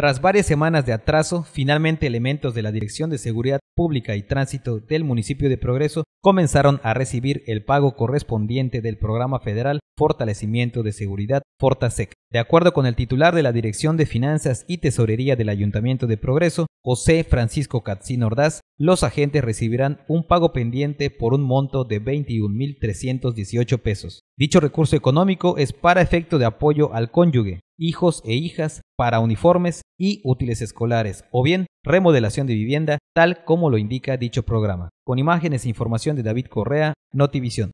Tras varias semanas de atraso, finalmente elementos de la Dirección de Seguridad Pública y Tránsito del municipio de Progreso comenzaron a recibir el pago correspondiente del Programa Federal Fortalecimiento de Seguridad Fortasec. De acuerdo con el titular de la Dirección de Finanzas y Tesorería del Ayuntamiento de Progreso, José Francisco Catzín Ordaz, los agentes recibirán un pago pendiente por un monto de 21.318 pesos. Dicho recurso económico es para efecto de apoyo al cónyuge, hijos e hijas para uniformes y útiles escolares, o bien remodelación de vivienda, tal como lo indica dicho programa. Con imágenes e información de David Correa, Notivisión.